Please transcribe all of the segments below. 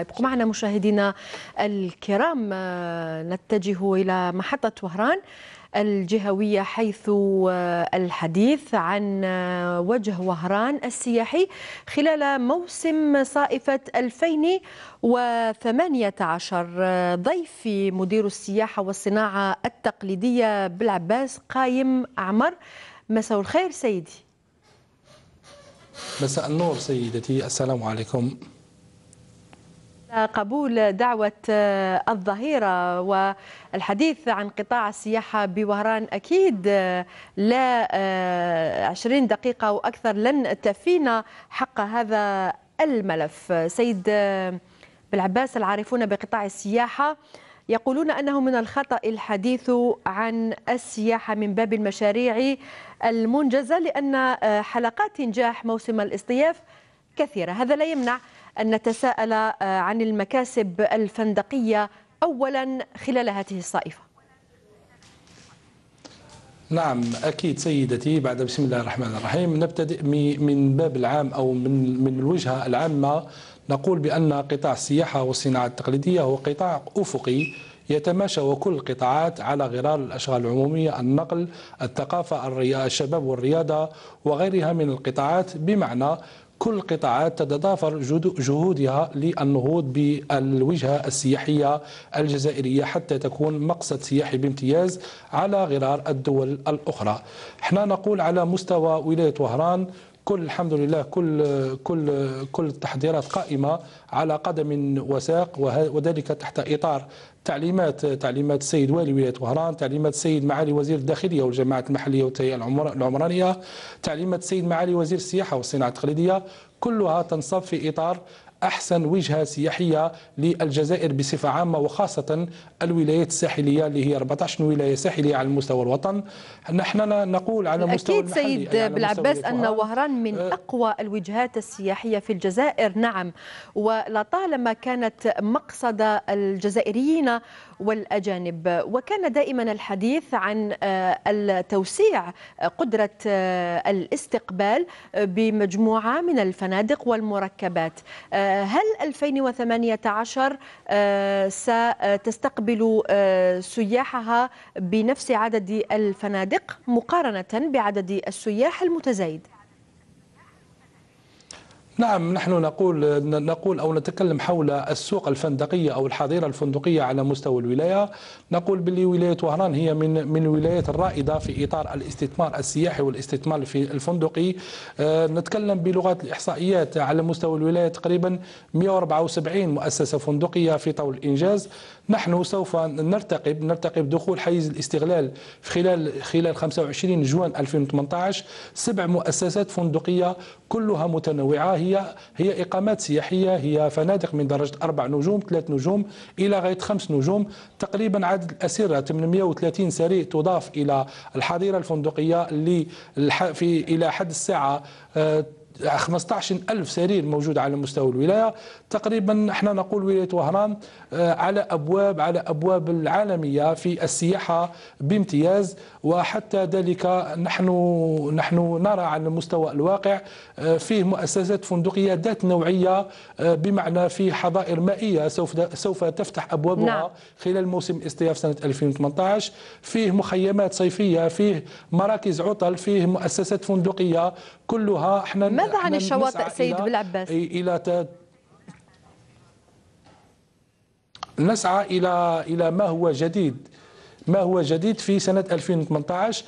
ابقوا معنا مشاهدينا الكرام آه، نتجه إلى محطة وهران الجهوية حيث آه، الحديث عن آه، وجه وهران السياحي خلال موسم صائفة 2018 ضيفي مدير السياحة والصناعة التقليدية بالعباس قايم أعمر مساء الخير سيدي مساء النور سيدتي السلام عليكم قبول دعوة آه، الظهيرة والحديث عن قطاع السياحة بوهران أكيد آه، لا 20 آه، دقيقة وأكثر لن تفينا حق هذا الملف سيد بالعباس العارفون بقطاع السياحة يقولون أنه من الخطأ الحديث عن السياحة من باب المشاريع المنجزة لأن حلقات نجاح موسم الاصطياف كثيرة هذا لا يمنع أن نتساءل آه، عن المكاسب الفندقية أولا خلال هذه الصائفة نعم أكيد سيدتي بعد بسم الله الرحمن الرحيم نبتدئ من باب العام أو من, من الوجهة العامة نقول بأن قطاع السياحة والصناعة التقليدية هو قطاع أفقي يتماشى وكل القطاعات على غرار الأشغال العمومية النقل الثقافة الشباب والرياضة وغيرها من القطاعات بمعنى كل القطاعات تتضافر جهودها للنهوض بالوجهة السياحية الجزائرية حتى تكون مقصد سياحي بامتياز على غرار الدول الأخرى احنا نقول على مستوى ولاية وهران كل الحمد لله كل كل كل التحضيرات قائمه على قدم وساق وذلك تحت اطار تعليمات تعليمات السيد والي ولايه وهران، تعليمات السيد معالي وزير الداخليه والجماعات المحليه والتهيئه العمرانيه، تعليمات السيد معالي وزير السياحه والصناعه التقليديه، كلها تنصب في اطار أحسن وجهة سياحية للجزائر بصفة عامة وخاصة الولايات الساحلية اللي هي 14 ولاية ساحلية على مستوى الوطن نحن نقول على مستوى أكيد سيد بالعباس أن وهران من أه. أقوى الوجهات السياحية في الجزائر نعم ولطالما كانت مقصد الجزائريين والأجانب وكان دائما الحديث عن آه، التوسيع آه، قدرة الاستقبال بمجموعة من الفنادق والمركبات هل 2018 آه، ستستقبل آه، سياحها بنفس عدد الفنادق مقارنة بعدد السياح المتزايد؟ نعم نحن نقول نقول او نتكلم حول السوق الفندقيه او الحظيره الفندقيه على مستوى الولايه، نقول باللي ولايه وهران هي من من الولايات الرائده في اطار الاستثمار السياحي والاستثمار في الفندقي، آه، نتكلم بلغات الاحصائيات على مستوى الولايه تقريبا 174 مؤسسه فندقيه في طور الانجاز، نحن سوف نرتقب نرتقب دخول حيز الاستغلال في خلال خلال 25 جوان 2018 سبع مؤسسات فندقيه كلها متنوعه هي هي إقامات سياحية هي فنادق من درجة أربع نجوم ثلاث نجوم إلى غاية خمس نجوم تقريبا عدد الأسرة 830 سرير تضاف إلى الحظيرة الفندقية اللي في إلى حد الساعة آه، 15000 سرير موجود على مستوى الولايه تقريبا احنا نقول ولايه وهران آه، على ابواب على ابواب العالميه في السياحه بامتياز وحتى ذلك نحن نحن نرى على مستوى الواقع آه، فيه مؤسسات فندقيه ذات نوعيه آه، بمعنى في حظائر مائيه سوف سوف تفتح ابوابها نعم. خلال موسم استياف سنه 2018 فيه مخيمات صيفيه فيه مراكز عطل فيه مؤسسات فندقيه كلها احنا ماذا عن الشواطئ سيد بالعباس؟ الى ت... نسعى الى الى ما هو جديد ما هو جديد في سنة 2018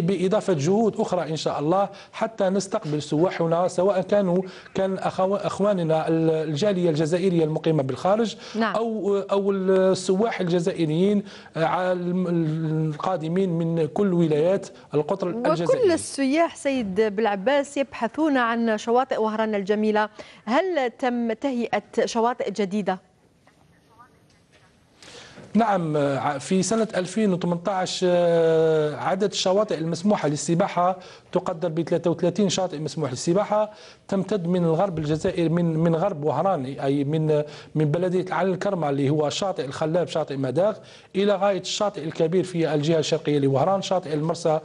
بإضافة جهود أخرى إن شاء الله حتى نستقبل سواحنا سواء كانوا كان أخواننا الجالية الجزائرية المقيمة بالخارج نعم. أو أو السواح الجزائريين آه، القادمين من كل ولايات القطر الجزائري وكل السياح سيد بالعباس يبحثون عن شواطئ وهران الجميلة هل تم تهيئة شواطئ جديدة؟ نعم آه، في سنة 2018 آه، عدد الشواطئ المسموحة للسباحة تقدر ب 33 شاطئ مسموح للسباحة تمتد من الغرب الجزائري من من غرب وهران أي من من بلدية علي الكرمة اللي هو شاطئ الخلاب شاطئ مداغ إلى غاية الشاطئ الكبير في الجهة الشرقية لوهران شاطئ المرسى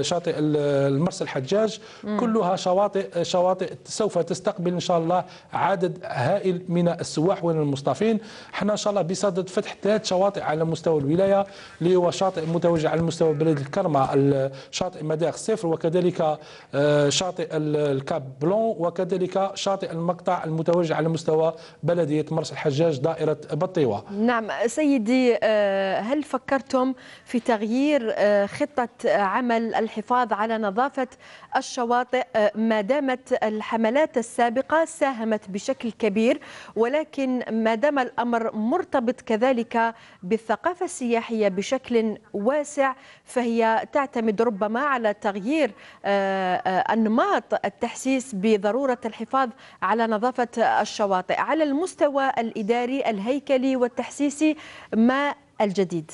شاطئ المرسى الحجاج كلها شواطئ شواطئ سوف تستقبل إن شاء الله عدد هائل من السواح والمصطافين حنا إن شاء الله بصدد فتح ثلاث شواطئ على مستوى الولايه اللي هو شاطئ متوجه على مستوى بلد الكرمه شاطئ مداخ صفر وكذلك آه، شاطئ الكاب بلون وكذلك شاطئ المقطع المتوجه على مستوى بلديه مرسى الحجاج دائره بطيوه. نعم سيدي آه، هل فكرتم في تغيير آه، خطه عمل الحفاظ على نظافه الشواطئ ما دامت الحملات السابقه ساهمت بشكل كبير ولكن ما دام الامر مرتبط كذلك بالثقافة السياحية بشكل واسع فهي تعتمد ربما على تغيير آه، آه، أنماط التحسيس بضرورة الحفاظ على نظافة الشواطئ على المستوى الإداري الهيكلي والتحسيسي ما الجديد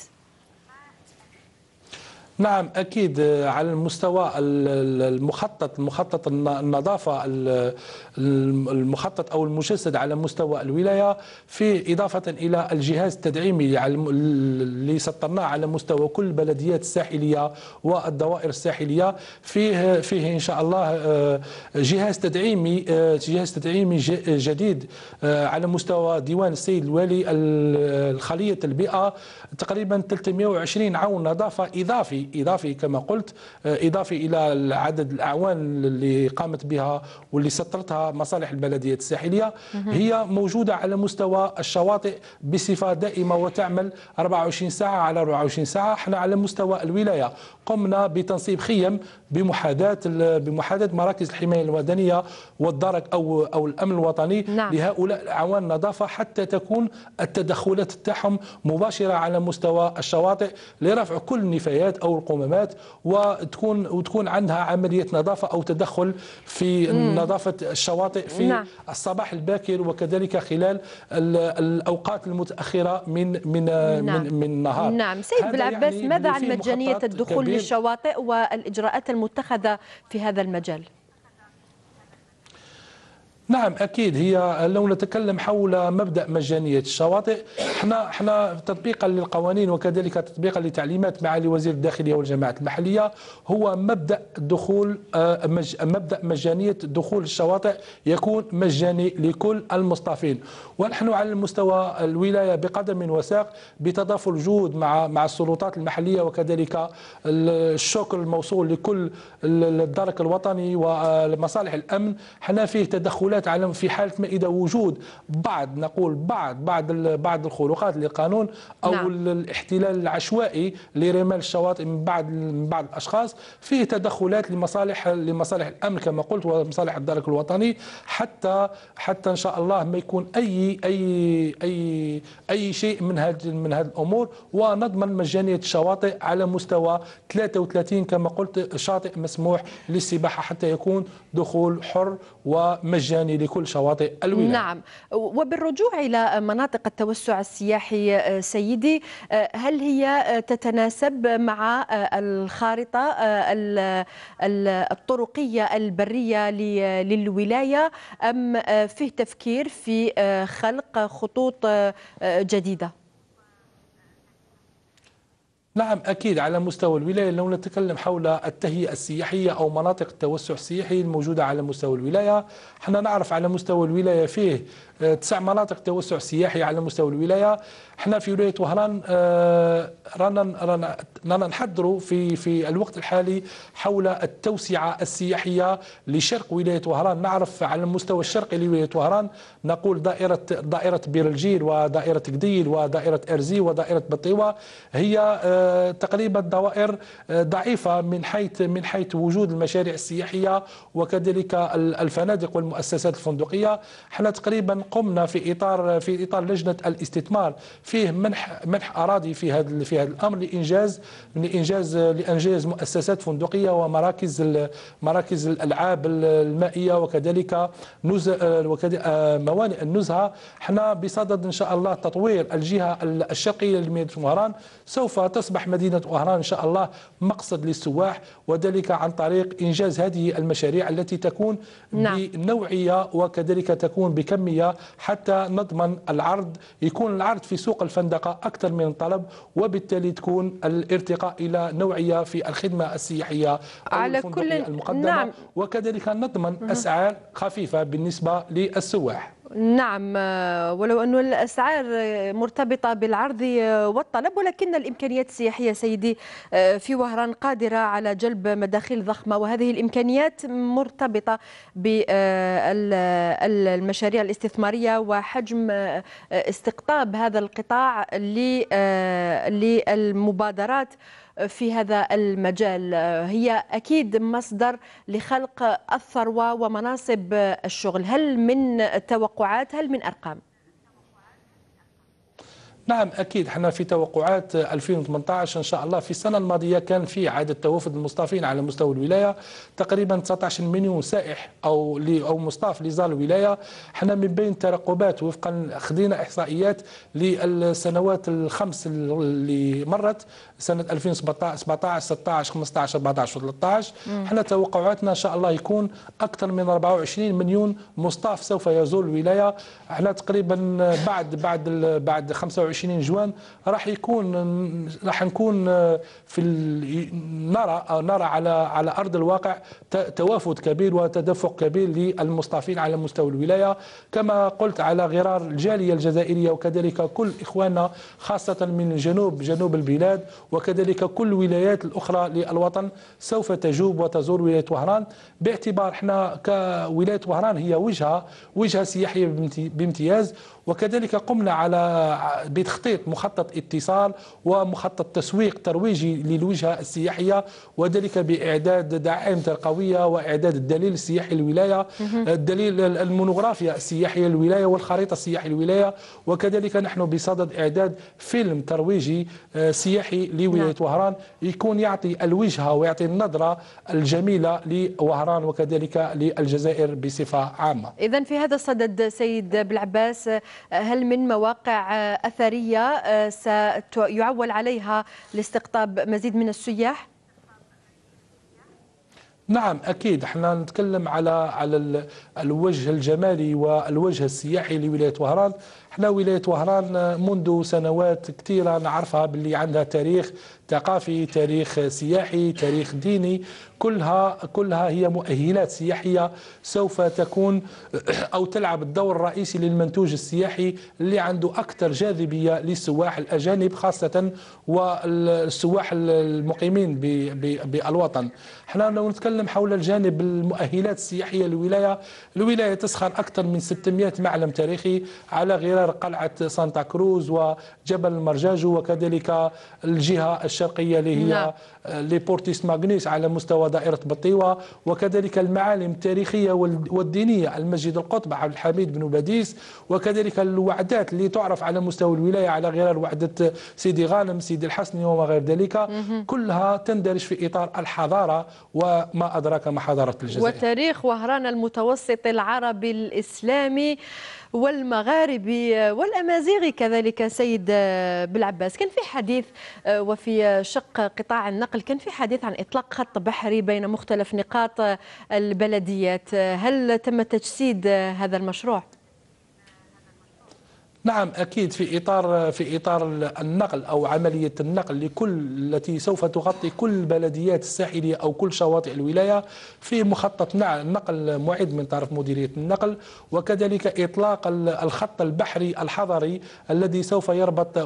نعم اكيد آه، على المستوى المخطط مخطط النظافه المخطط او المجسد على مستوى الولايه في اضافه الى الجهاز التدعيمي اللي سطرناه على مستوى كل البلديات الساحليه والدوائر الساحليه فيه فيه ان شاء الله آه، جهاز تدعيمي آه، جهاز تدعيمي جديد على مستوى ديوان السيد الوالي الخليه البيئه تقريبا 320 عون نظافه اضافي إضافي كما قلت آه، إضافي إلى عدد الأعوان اللي قامت بها واللي سطرتها مصالح البلديات الساحلية هي موجودة على مستوى الشواطئ بصفة دائمة وتعمل 24 ساعة على 24 ساعة احنا على مستوى الولاية قمنا بتنصيب خيم بمحاذاه بمحاذاه مراكز الحمايه المدنيه والدرك او او الامن الوطني نعم. لهؤلاء اعوان النظافه حتى تكون التدخلات تاعهم مباشره على مستوى الشواطئ لرفع كل النفايات او القمامات وتكون وتكون عندها عمليه نظافه او تدخل في مم. نظافه الشواطئ في نعم. الصباح الباكر وكذلك خلال الاوقات المتاخره من من نعم. من, من النهار نعم سيد بالعباس يعني ماذا عن مجانيه الدخول للشواطئ والاجراءات الم... المتخذة في هذا المجال نعم اكيد هي لو نتكلم حول مبدا مجانيه الشواطئ احنا احنا تطبيقا للقوانين وكذلك تطبيقا لتعليمات معالي وزير الداخليه والجماعات المحليه هو مبدا دخول آه، مج مبدا مجانيه دخول الشواطئ يكون مجاني لكل المصطافين ونحن على المستوى الولايه بقدم من وساق بتضافر جهود مع مع السلطات المحليه وكذلك الشكر الموصول لكل الدرك الوطني ومصالح الامن حنا فيه تدخلات نتعلم في حاله ما اذا وجود بعض نقول بعض بعض بعض الخروقات للقانون او نعم. الاحتلال العشوائي لرمال الشواطئ من بعض من بعض الاشخاص فيه تدخلات لمصالح لمصالح الامن كما قلت ومصالح الدرك الوطني حتى حتى ان شاء الله ما يكون اي اي اي اي شيء من هذه من هذه الامور ونضمن مجانيه الشواطئ على مستوى 33 كما قلت شاطئ مسموح للسباحه حتى يكون دخول حر ومجاني الإنساني لكل شواطئ الولاية نعم وبالرجوع إلى مناطق التوسع السياحي آه، سيدي آه، هل هي آه، تتناسب مع الخارطة الطرقية البرية للولاية أم فيه تفكير في خلق خطوط جديدة؟ نعم أكيد على مستوى الولاية لو نتكلم حول التهيئة السياحية أو مناطق التوسع السياحي الموجودة على مستوى الولاية حنا نعرف على مستوى الولاية فيه تسع مناطق توسع سياحي على مستوى الولايه احنا في ولايه وهران آه، رانا رانا رانا نحضروا في في الوقت الحالي حول التوسعه السياحيه لشرق ولايه وهران نعرف على المستوى الشرقي لولايه وهران نقول دائره دائره بير الجيل ودائره قديل ودائره ارزي ودائره بطيوه هي آه، تقريبا دوائر آه، ضعيفه من حيث من حيث وجود المشاريع السياحيه وكذلك الفنادق والمؤسسات الفندقيه احنا تقريبا قمنا في اطار في اطار لجنه الاستثمار فيه منح منح اراضي في هذا في هذا الامر لانجاز لانجاز لانجاز مؤسسات فندقيه ومراكز مراكز الالعاب المائيه وكذلك نزه وكذلك موانئ النزهه احنا بصدد ان شاء الله تطوير الجهه الشرقيه لمدينه وهران سوف تصبح مدينه وهران ان شاء الله مقصد للسواح وذلك عن طريق انجاز هذه المشاريع التي تكون نعم. بنوعيه وكذلك تكون بكميه حتى نضمن العرض يكون العرض في سوق الفندقة أكثر من الطلب وبالتالي تكون الارتقاء إلى نوعية في الخدمة السياحية على كل المقدمة نعم. وكذلك نضمن أسعار خفيفة بالنسبة للسواح نعم آه، ولو أن الأسعار آه، مرتبطة بالعرض آه، والطلب ولكن الإمكانيات السياحية سيدي في وهران قادرة على جلب مداخيل ضخمة وهذه الإمكانيات مرتبطة بالمشاريع الاستثمارية وحجم استقطاب هذا القطاع للمبادرات في هذا المجال هي أكيد مصدر لخلق الثروة ومناصب الشغل هل من توقعات هل من أرقام؟ نعم اكيد احنا في توقعات 2018 ان شاء الله في السنه الماضيه كان في عدد توافد المصطافين على مستوى الولايه تقريبا 19 مليون سائح او او مصطاف لزار الولايه احنا من بين ترقبات وفقا خدينا احصائيات للسنوات الخمس اللي مرت سنه 2017 17 16 15 14 13 احنا توقعاتنا ان شاء الله يكون اكثر من 24 مليون مستضاف سوف يزور الولايه احنا تقريبا بعد بعد بعد 25 جوان راح يكون راح نكون في نرى نرى على على ارض الواقع توافد كبير وتدفق كبير للمصطافين على مستوى الولايه كما قلت على غرار الجاليه الجزائريه وكذلك كل اخواننا خاصه من جنوب جنوب البلاد وكذلك كل الولايات الأخرى للوطن سوف تجوب وتزور ولاية وهران باعتبار احنا كولاية وهران هي وجهة وجهة سياحية بامتياز وكذلك قمنا على بتخطيط مخطط اتصال ومخطط تسويق ترويجي للوجهة السياحية وذلك بإعداد دعائم ترقوية وإعداد الدليل السياحي للولايه الدليل المونوغرافيا السياحية للولايه والخريطة السياحية للولايه وكذلك نحن بصدد إعداد فيلم ترويجي آه، سياحي لولاية نعم. وهران يكون يعطي الوجهة ويعطي النظرة الجميلة لوهران وكذلك للجزائر بصفة عامة إذا في هذا الصدد سيد بالعباس هل من مواقع آه، أثرية آه، سيعول عليها لاستقطاب مزيد من السياح؟ نعم اكيد احنا نتكلم على على الوجه الجمالي والوجه السياحي لولايه وهران احنا ولايه وهران منذ سنوات كثيره نعرفها باللي عندها تاريخ ثقافي تاريخ سياحي تاريخ ديني كلها كلها هي مؤهلات سياحيه سوف تكون او تلعب الدور الرئيسي للمنتوج السياحي اللي عنده اكثر جاذبيه للسواح الاجانب خاصه والسواح المقيمين بالوطن احنا لو نتكلم حول الجانب المؤهلات السياحيه للولايه الولايه تسخر اكثر من 600 معلم تاريخي على غرار قلعه سانتا كروز وجبل المرجاج وكذلك الجهه الشرقيه اللي هي نعم. لي بورتيس ماغنيس على مستوى دائرة بطيوة وكذلك المعالم التاريخية والدينية المسجد القطب عبد الحميد بن باديس وكذلك الوعدات اللي تعرف على مستوى الولاية على غرار وعدة سيدي غانم سيدي الحسني وما غير ذلك كلها تندرج في إطار الحضارة وما أدراك ما حضارة الجزائر وتاريخ وهران المتوسط العربي الإسلامي والمغاربي والأمازيغي كذلك سيد بالعباس كان في حديث وفي شق قطاع النقل كان في حديث عن إطلاق خط بحري بين مختلف نقاط البلديات هل تم تجسيد هذا المشروع؟ نعم اكيد في اطار في اطار النقل او عمليه النقل لكل التي سوف تغطي كل البلديات الساحليه او كل شواطئ الولايه في مخطط نقل معد من طرف مديريه النقل وكذلك اطلاق الخط البحري الحضري الذي سوف يربط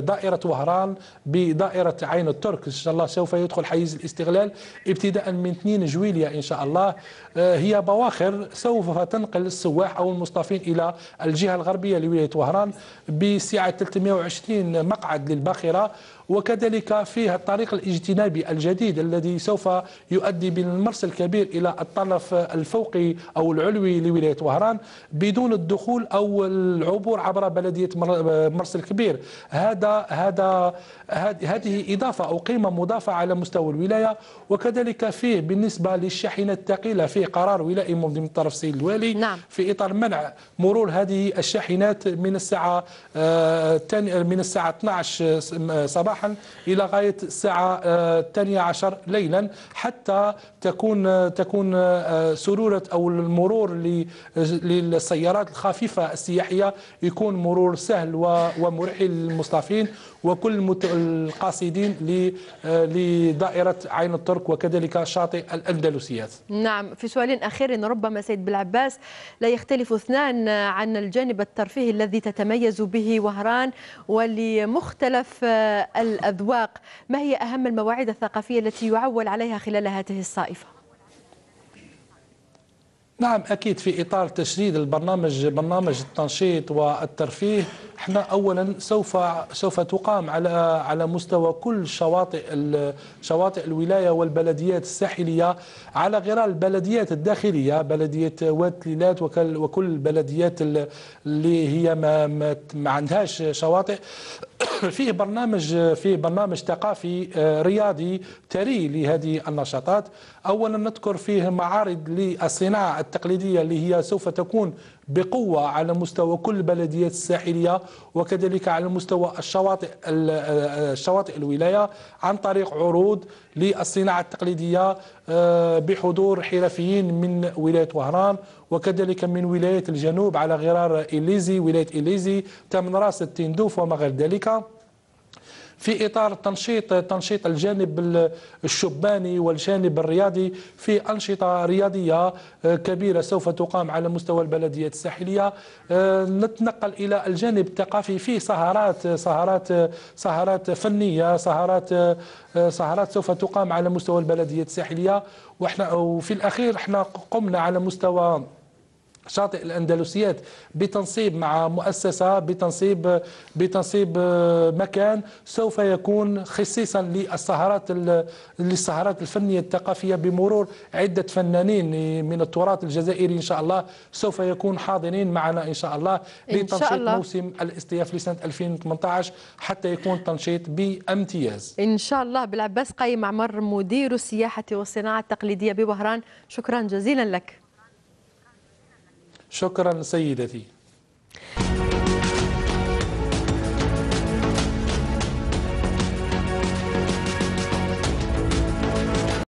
دائره وهران بدائره عين الترك ان شاء الله سوف يدخل حيز الاستغلال ابتداء من 2 جويليا ان شاء الله آه، هي بواخر سوف تنقل السواح او المصطافين الى الجهه الغربيه لولايه وهران طهران بسعة 320 مقعد للباخرة وكذلك فيه الطريق الاجتنابي الجديد الذي سوف يؤدي بالمرس الكبير إلى الطرف الفوقي أو العلوي لولاية وهران بدون الدخول أو العبور عبر بلدية مرس الكبير هذا هذا هذه إضافة أو قيمة مضافة على مستوى الولاية وكذلك فيه بالنسبة للشاحنة الثقيلة فيه قرار ولائي من طرف السيد الوالي نعم. في إطار منع مرور هذه الشاحنات من الساعة آه، من الساعة 12 آه، صباحا صباحا إلى غاية الساعة آه، الثانية عشر ليلا حتى تكون آه، تكون آه، سرورة أو المرور للسيارات الخفيفة السياحية يكون مرور سهل ومرحي للمصطفين وكل القاصدين لدائرة عين الترك وكذلك شاطئ الأندلسيات نعم في سؤال أخير ربما سيد بالعباس لا يختلف اثنان عن الجانب الترفيهي الذي تتميز به وهران ولمختلف الأذواق ما هي أهم المواعيد الثقافية التي يعول عليها خلال هذه الصائفة؟ نعم اكيد في اطار تشديد البرنامج برنامج التنشيط والترفيه احنا اولا سوف سوف تقام على على مستوى كل شواطئ شواطئ الولايه والبلديات الساحليه على غرار البلديات الداخليه بلديه واد ليلات وكل البلديات اللي هي ما, ما عندهاش شواطئ فيه برنامج فيه برنامج ثقافي آه، رياضي ثري لهذه النشاطات اولا نذكر فيه معارض للصناعه التقليديه اللي هي سوف تكون بقوة على مستوى كل البلديات الساحلية وكذلك على مستوى الشواطئ الشواطئ آه، الولاية عن طريق عروض للصناعة التقليدية آه، بحضور حرفيين من ولاية وهران وكذلك من ولاية الجنوب على غرار إليزي ولاية إليزي تمن راس التندوف وما غير ذلك في إطار تنشيط تنشيط الجانب الشباني والجانب الرياضي في أنشطة رياضية آه، كبيرة سوف تقام على مستوى البلديات الساحلية آه، نتنقل إلى الجانب الثقافي في سهرات سهرات سهرات فنية سهرات آه، سهرات سوف تقام على مستوى البلديات الساحلية واحنا وفي الأخير احنا قمنا على مستوى شاطئ الاندلسيات بتنصيب مع مؤسسه بتنصيب بتنصيب آه، مكان سوف يكون خصيصا للسهرات للسهرات الفنيه الثقافيه بمرور عده فنانين من التراث الجزائري ان شاء الله سوف يكون حاضرين معنا ان شاء الله لتنشيط الله. موسم الاستياف لسنه 2018 حتى يكون تنشيط بامتياز ان شاء الله بالعباس قايم عمر مدير السياحه والصناعه التقليديه بوهران شكرا جزيلا لك شكرا سيدتي